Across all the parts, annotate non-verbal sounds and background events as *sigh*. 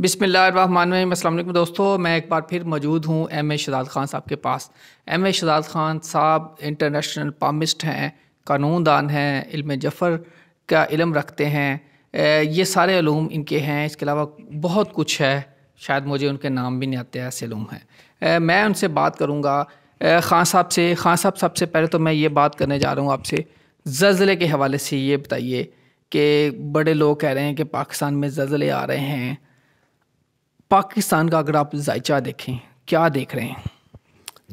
बिसमीम अल्लाम दोस्तों मैं एक बार फिर मौजूद हूँ एम ए शजाद ख़ान साहब के पास एम ए शजाद ख़ान साहब इंटरनेशनल पामिस्ट हैं कानून दान हैं इल्म जफ़र का इलम रखते हैं ये सारे ूम इनके हैं इसके अलावा बहुत कुछ है शायद मुझे उनके नाम भी नहीं आते ऐसे लूम हैं मैं उनसे बात करूँगा ख़ान साहब से ख़ान साहब सबसे पहले तो मैं ये बात करने जा रहा हूँ आपसे जल्ज़ले के हवाले से ये बताइए कि बड़े लोग कह रहे हैं कि पाकिस्तान में जल्ज़ले आ रहे हैं पाकिस्तान का अगर आप जायचा देखें क्या देख रहे हैं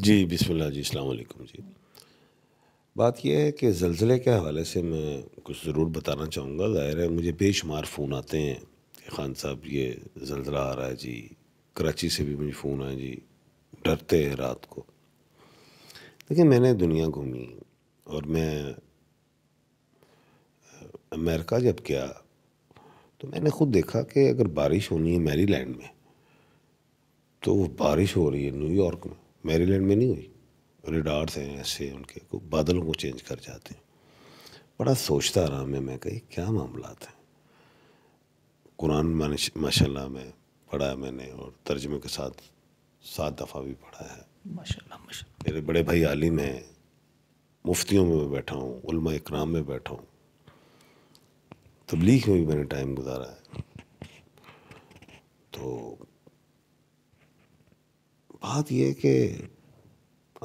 जी बिस्मिल्लाह जी अलैक्म जी बात यह है कि जलजिले के हवाले से मैं कुछ ज़रूर बताना चाहूँगा ज़ाहिर है मुझे बेशुमार फ़ोन आते हैं कि खान साहब ये जलजिला आ रहा है जी कराची से भी मुझे फ़ोन आए जी डरते हैं रात को देखिए मैंने दुनिया घूमी और मैं अमेरिका जब गया तो मैंने खुद देखा कि अगर बारिश होनी है मैरीलैंड में तो वो बारिश हो रही है न्यूयॉर्क में मैरीलैंड में नहीं हुई रिडार्स हैं ऐसे उनके को बादलों को चेंज कर जाते हैं बड़ा सोचता रहा मैं मैं कही क्या मामला हैं कुरान माशाल्लाह में पढ़ा है मैंने और तर्जमे के साथ सात दफ़ा भी पढ़ा है माशाल्लाह माशाल्लाह मेरे बड़े भाई आलिम हैं मुफ्तियों में मैं बैठा हूँ उलमा इकराम में बैठा हूँ तबलीग में भी मैंने टाइम गुजारा है बात यह कि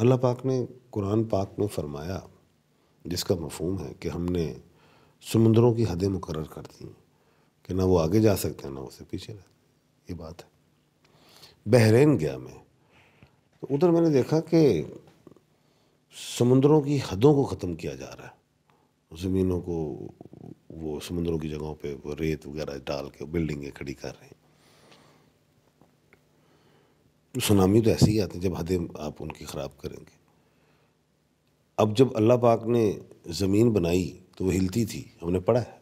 अल्लाह पाक ने कुरान पाक में फ़रमाया जिसका मफहम है कि हमने समुंदरों की हदें मुकर कर दी कि ना वो आगे जा सकते हैं ना उसे पीछे रह ये बात है बहरीन गया मैं तो उधर मैंने देखा कि समुंदरों की हदों को ख़त्म किया जा रहा है ज़मीनों को वो समुंदरों की जगहों पे वो रेत वगैरह डाल के बिल्डिंगें खड़ी कर रहे हैं सुनामी तो ऐसे ही आती है जब हदें आप उनकी ख़राब करेंगे अब जब अल्लाह पाक ने ज़मीन बनाई तो वो हिलती थी हमने पढ़ा है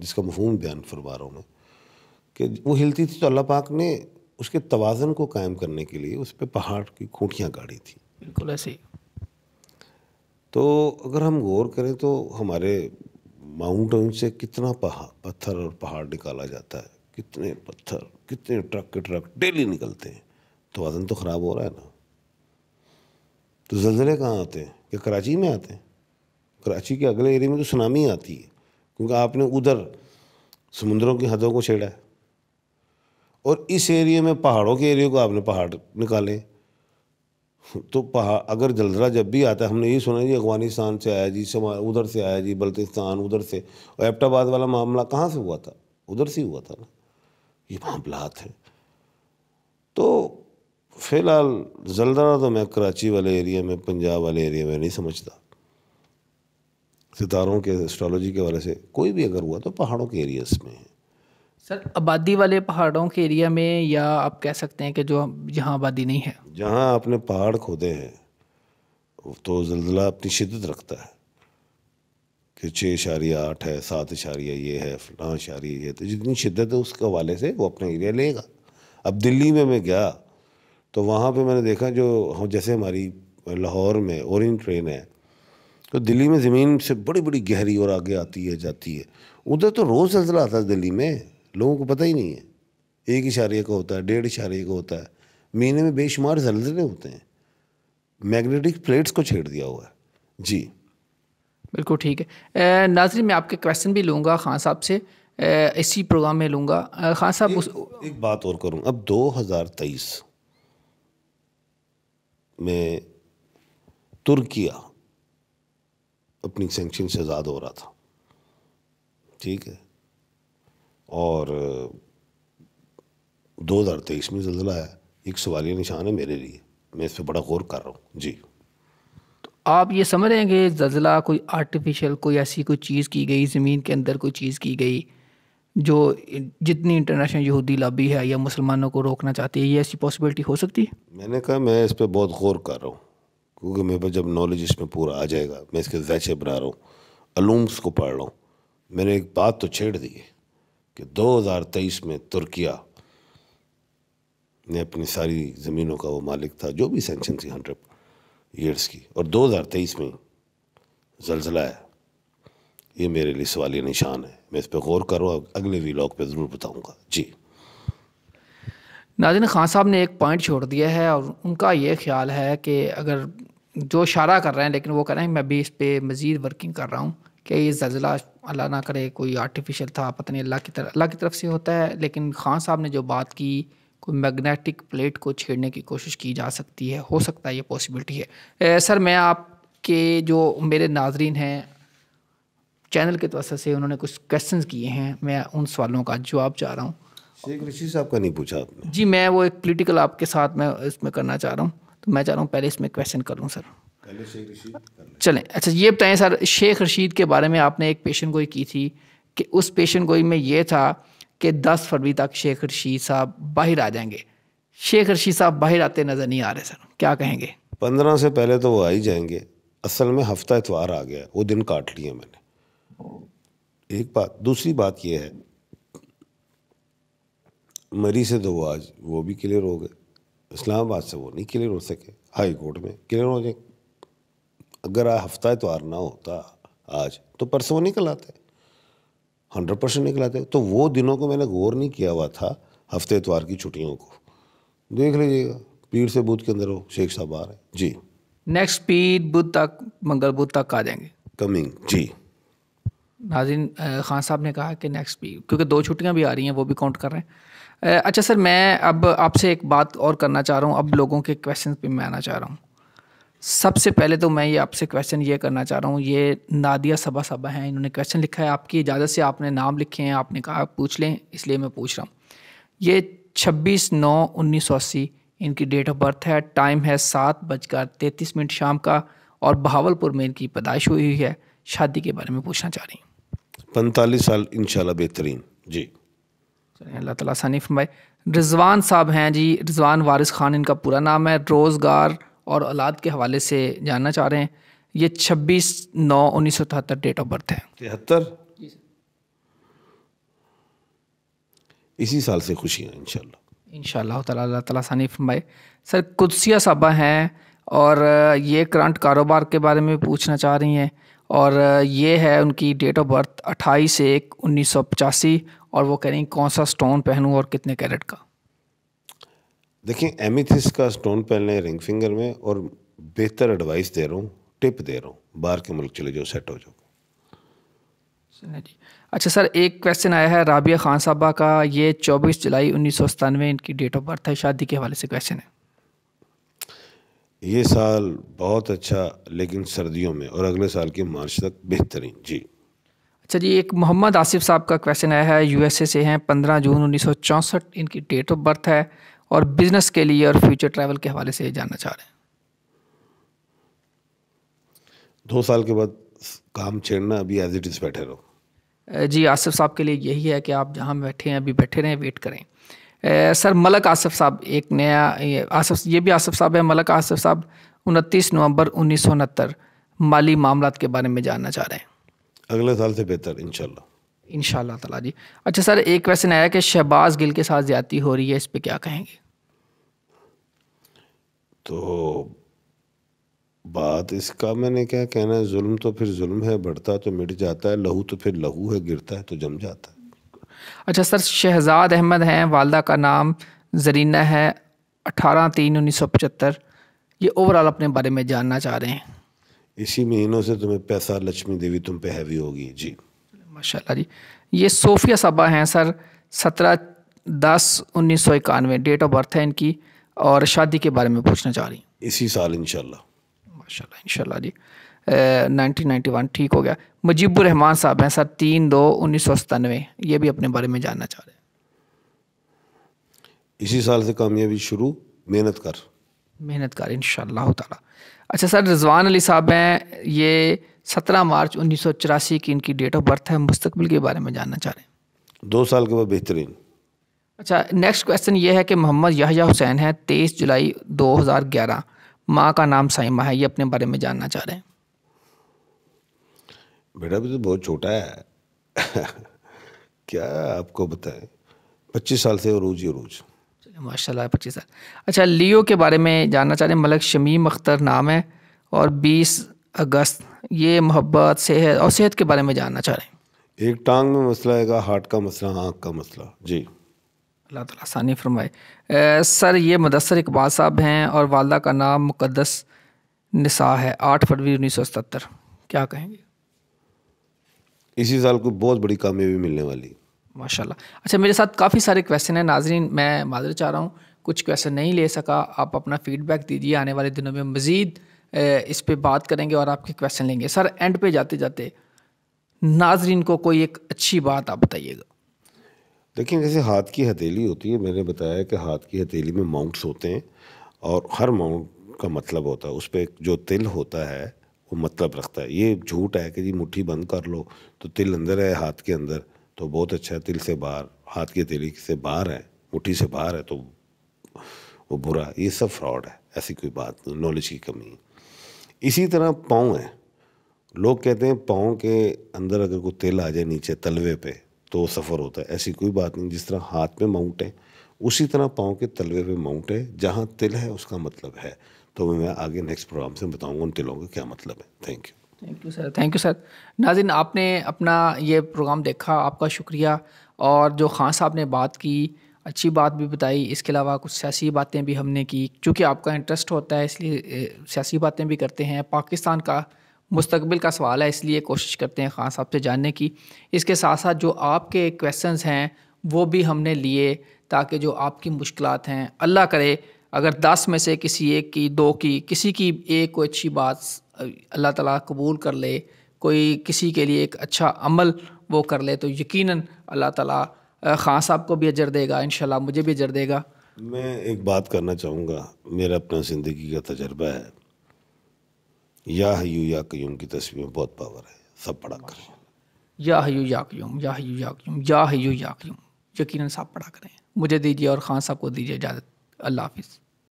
जिसका मफहूम बयान फरमा रहा हूँ मैं कि वो हिलती थी तो अल्लाह पाक ने उसके तोज़न को कायम करने के लिए उस पर पहाड़ की खूटियाँ गाड़ी थी बिल्कुल ऐसे ही तो अगर हम गौर करें तो हमारे माउंट आबू से कितना पहाड़ पत्थर और पहाड़ निकाला जाता है कितने पत्थर कितने ट्रक के ट्रक डेली निकलते हैं वजन तो, तो ख़राब हो रहा है ना तो जल्जले कहाँ आते हैं क्या कराची में आते हैं कराची के अगले एरिए में तो सुनामी आती है क्योंकि आपने उधर समुद्रों की हदों को छेड़ा है और इस एरिए में पहाड़ों के एरिए को आपने पहाड़ निकाले तो पहाड़ अगर जलजला जब भी आता है हमने ये सुना जी अफगानिस्तान से आया जी उधर से आया जी बल्तिस्तान उधर से और एबटाबाद वाला मामला कहाँ से हुआ था उधर से हुआ था ना ये मामला हैं फ़िलहाल जलदारा तो मैं कराची वाले एरिया में पंजाब वाले एरिया में नहीं समझता सितारों के एस्ट्रोलॉजी के वाले से कोई भी अगर हुआ तो पहाड़ों के एरियाज में है सर आबादी वाले पहाड़ों के एरिया में या आप कह सकते हैं कि जो यहाँ आबादी नहीं है जहाँ आपने पहाड़ खोदे हैं तो जल्दला अपनी शिदत रखता है कि छः इशारिया आठ है सात इशारिया ये है फलां इशारिया ये तो जितनी शिद्दत है उसके हवाले से वो अपना एरिया लेगा अब दिल्ली में मैं गया तो वहाँ पे मैंने देखा जो हम जैसे हमारी लाहौर में ओरिन ट्रेन है तो दिल्ली में ज़मीन से बड़ी बड़ी गहरी और आगे आती है जाती है उधर तो रोज़ सिलसिला आता है दिल्ली में लोगों को पता ही नहीं है एक इशारे का होता है डेढ़ इशारे का होता है महीने में बेशुमार जल्जले होते हैं मैग्नेटिक प्लेट्स को छेड़ दिया हुआ है जी बिल्कुल ठीक है नाजरी मैं आपके क्वेश्चन भी लूँगा खान साहब से इसी प्रोग्राम में लूँगा खान साहब उस एक बात और करूँ अब तेईस में तुर्किया अपनी सेंक्शन से आज़ाद हो रहा था ठीक है और 2023 में जल्जला आया एक सवालिया निशान है मेरे लिए मैं इस पर बड़ा गौर कर रहा हूँ जी तो आप ये समझ रहे हैं कि जल्जला कोई आर्टिफिशियल कोई ऐसी कोई चीज़ की गई ज़मीन के अंदर कोई चीज़ की गई जो जितनी इंटरनेशनल यहूदी लॉबी है या मुसलमानों को रोकना चाहती है ये ऐसी पॉसिबिलिटी हो सकती है मैंने कहा मैं इस पर बहुत गौर कर रहा हूँ क्योंकि मेरे पास जब नॉलेज इसमें पूरा आ जाएगा मैं इसके जैसे बना रहा हूँ अलूम्स को पढ़ रहा हूँ मैंने एक बात तो छेड़ दी है कि 2023 में तुर्किया ने अपनी सारी ज़मीनों का वो मालिक था जो भी सेंशन थी हंड्रेड ईयर्स की और 2023 में जलजिला है ये मेरे लिए सवाली निशान है मैं इस पर गौर करूँ अगले वीलॉग पर ज़रूर बताऊँगा जी नाजिन खान साहब ने एक पॉइंट छोड़ दिया है और उनका ये ख्याल है कि अगर जो इशारा कर रहे हैं लेकिन वो कह रहे हैं मैं भी इस पर मज़ीद वर्किंग कर रहा हूँ कि ये जलजिला अल्लाह ना करे कोई आर्टिफिशियल था पता नहीं अल्लाह की तरफ अल्लाह की तरफ से होता है लेकिन खान साहब ने जो बात की कोई मैग्नेटिक प्लेट को छेड़ने की कोशिश की जा सकती है हो सकता है ये पॉसिबिलिटी है ए, सर मैं आपके जो मेरे नाजरीन हैं चैनल के तौर से उन्होंने कुछ क्वेश्चंस किए हैं मैं उन सवालों का जवाब चाह रहा हूँ शेख ऋषि साहब का नहीं पूछा आपने जी मैं वो एक पॉलिटिकल आपके साथ मैं इसमें करना चाह रहा हूँ तो मैं चाह रहा हूँ पहले इसमें क्वेश्चन कर लूँ सर शेख चलें अच्छा ये बताएं सर शेख रशीद के बारे में आपने एक पेशन गोई की थी कि उस पेशन गोई में ये था कि दस फरवरी तक शेख रशीद साहब बाहर आ जाएंगे शेख रशीद साहब बाहर आते नज़र नहीं आ रहे सर क्या कहेंगे पंद्रह से पहले तो वो आ ही जाएंगे असल में हफ्ता इतवार आ गया वो दिन काट लिए मैंने एक बात दूसरी बात यह है मरी से दो आज वो भी क्लियर हो गए इस्लामाबाद से वो नहीं क्लियर हो सके हाई कोर्ट में क्लियर हो जाए अगर हफ्ता इतवार तो ना होता आज तो परसों वो निकल आते हंड्रेड परसेंट निकल आते तो वो दिनों को मैंने गौर नहीं किया हुआ था हफ्ते इतवार की छुट्टियों को देख लीजिएगा पीर से बुध के अंदर हो शेख साहब आ रहे हैं जी नेक्स्ट पीर बुध तक मंगल बुध तक आ जाएंगे कमिंग जी नाजिन खान साहब ने कहा कि नेक्स्ट भी क्योंकि दो छुट्टियां भी आ रही हैं वो भी काउंट कर रहे हैं अच्छा सर मैं अब आपसे एक बात और करना चाह रहा हूँ अब लोगों के क्वेश्चन पे मैं आना चाह रहा हूँ सबसे पहले तो मैं ये आपसे क्वेश्चन ये करना चाह रहा हूँ ये नादिया सबा सबा हैं इन्होंने क्वेश्चन लिखा है आपकी इजाज़त से आपने नाम लिखे हैं आपने कहा पूछ लें इसलिए मैं पूछ रहा हूँ ये छब्बीस नौ उन्नीस सौ अस्सी इनकी डेट ऑफ बर्थ है टाइम है सात बजकर तैंतीस मिनट शाम का और बहावलपुर में इनकी पैदाइश हुई है शादी के बारे में पूछना चाह रही हूँ पैंतालीस साल इन बेहतरीन जी अल्लाह तला सनीफ भाई रिजवान साहब हैं जी रिजवान वारिस खान इनका पूरा नाम है रोज़गार और औलाद के हवाले से जानना चाह रहे हैं ये छब्बीस नौ उन्नीस सौ तिहत्तर डेट ऑफ बर्थ है तिहत्तर इसी साल से खुशी है इनशाला ताला तला तला सनीफ भाई सर कुदसिया साहबा हैं और ये करंट कारोबार के बारे में पूछना चाह रही हैं और ये है उनकी डेट ऑफ बर्थ अट्ठाईस एक उन्नीस सौ पचासी और वो कह रही कौन सा स्टोन पहनूँ और कितने कैरेट का देखिए एमिथिस का स्टोन पहन लें रिंग फिंगर में और बेहतर एडवाइस दे रहा हूँ टिप दे रहा हूँ बाहर के मुल्क चले जाओ सेट हो जाओ जी अच्छा सर एक क्वेश्चन आया है राबिया खान साहबा का ये 24 जुलाई उन्नीस इनकी डेट ऑफ बर्थ है शादी के हवाले से क्वेश्चन है ये साल बहुत अच्छा लेकिन सर्दियों में और अगले साल के मार्च तक बेहतरीन जी अच्छा जी एक मोहम्मद आसिफ साहब का क्वेश्चन आया है यूएसए से हैं 15 जून उन्नीस इनकी डेट ऑफ बर्थ है और बिजनेस के लिए और फ्यूचर ट्रैवल के हवाले से जानना चाह रहे हैं दो साल के बाद काम छेड़ना अभी एज इट इज़ बैठे रहो जी आसिफ साहब के लिए यही है कि आप जहाँ बैठे हैं अभी बैठे रहें वेट करें सर मलक आसफ साहब एक नया आसफ ये भी आसफ साहब है मलक आसफ साहब उनतीस नवंबर उन्नीस सौ उनहत्तर माली मामला के बारे में जानना चाह रहे हैं अगले साल से बेहतर इनशाला इन तला जी अच्छा सर एक क्वेश्चन आया कि शहबाज गिल के साथ ज्यादा हो रही है इस पर क्या कहेंगे तो बात इसका मैंने क्या कहना है जुल्म तो फिर जुल्म है बढ़ता तो मिट जाता है लहू तो फिर लहू है गिरता है तो जम जाता है अच्छा सर शहजाद अहमद हैं वालदा का नाम जरीना है अठारह तीन उन्नीस सौ पचहत्तर ये ओवरऑल अपने बारे में जानना चाह रहे हैं इसी महीनों से तुम्हें पैसा लक्ष्मी देवी तुम पे हैवी होगी जी माशाल्लाह जी ये सोफिया सबा हैं सर सत्रह दस उन्नीस सौ इक्यानवे डेट ऑफ बर्थ है इनकी और शादी के बारे में पूछना चाह रही इसी साल इनशाला माशा इनशाला जी नाइनटीन ठीक हो गया मुजीबुर रहमान साहब हैं सर तीन दो उन्नीस सौ सतानवे ये भी अपने बारे में जानना चाह रहे हैं इसी साल से कामयाबी शुरू मेहनत कर मेहनत कर इन ताला अच्छा सर रिजवान अली साहब हैं ये सत्रह मार्च उन्नीस सौ चौरासी की इनकी डेट ऑफ बर्थ है मुस्तबिल के बारे में जानना चाह रहे हैं दो साल के बाद बेहतरीन अच्छा नेक्स्ट क्वेश्चन ये है कि मोहम्मद याहिया हुसैन है तेईस जुलाई दो हज़ार ग्यारह माँ का नाम साइमा है ये अपने बारे में जानना चाह रहे हैं बेटा भी तो बहुत छोटा है *laughs* क्या आपको बताएं पच्चीस साल से अरूज ही रोज माशा पच्चीस साल अच्छा लियो के बारे में जानना चाह रहे हैं मलक शमीम अख्तर नाम है और बीस अगस्त ये मोहब्बत सेहत और सेहत के बारे में जानना चाह रहे हैं एक टांग में मसला आएगा हार्ट का मसला आँख का मसला जी अल्लाह ताला आसानी फरमाए सर ये मदसर इकबाल साहब हैं और वालदा का नाम मुकदस निसा है आठ फरवरी उन्नीस सौ सतर क्या कहेंगे इसी साल को बहुत बड़ी कामयाबी मिलने वाली माशाल्लाह अच्छा मेरे साथ काफ़ी सारे क्वेश्चन हैं नाजरीन मैं माजर चाह रहा हूँ कुछ क्वेश्चन नहीं ले सका आप अपना फीडबैक दीजिए आने वाले दिनों में मज़ीद इस पर बात करेंगे और आपके क्वेश्चन लेंगे सर एंड पे जाते जाते नाजरीन को कोई एक अच्छी बात आप बताइएगा देखिए जैसे हाथ की हथेली होती है मैंने बताया कि हाथ की हथेली में माउंट्स होते हैं और हर माउंट का मतलब होता है उस पर जो तिल होता है वो मतलब रखता है ये झूठ है कि जी मुट्ठी बंद कर लो तो तिल अंदर है हाथ के अंदर तो बहुत अच्छा है तिल से बाहर हाथ के तिल से बाहर है मुट्ठी से बाहर है तो वो बुरा ये सब फ्रॉड है ऐसी कोई बात नहीं नॉलेज की कमी है इसी तरह पाँव है लोग कहते हैं पाँव के अंदर अगर कोई तिल आ जाए नीचे तलवे पे तो सफ़र होता है ऐसी कोई बात नहीं जिस तरह हाथ में माउंट है उसी तरह पाँव के तलवे पे माउंट है जहाँ तिल है उसका मतलब है तो मैं आगे नेक्स्ट प्रोग्राम से बताऊँगा उन तिलों का क्या मतलब है thank you thank you sir thank you sir नाजिन आपने अपना ये प्रोग्राम देखा आपका शुक्रिया और जो खान साहब ने बात की अच्छी बात भी बताई इसके अलावा कुछ सियासी बातें भी हमने की क्योंकि आपका इंटरेस्ट होता है इसलिए सियासी बातें भी करते हैं पाकिस्तान का मुस्तबिल का सवाल है इसलिए कोशिश करते हैं खान साहब से जानने की इसके साथ साथ जो आपके क्वेश्चंस हैं वो भी हमने लिए ताकि जो आपकी मुश्किल हैं अल्लाह करे अगर दस में से किसी एक की दो की किसी की एक कोई अच्छी बात अल्लाह ताला कबूल कर ले कोई किसी के लिए एक अच्छा अमल वो कर ले तो यकीनन अल्लाह ताला ख़ान साहब को भी अजर देगा इन मुझे भी अजर देगा मैं एक बात करना चाहूँगा मेरा अपना ज़िंदगी का तजर्बा है या हयू या क्यूम की तस्वीर में बहुत पावर है सब पढ़ा कर या हयू या क्यूम या हयू या क्यूम या हयू या क्यूम यकीन साहब पढ़ा करें मुझे दीजिए और ख़ान साहब को दीजिए इजाज़त अल्लाह हाफिज़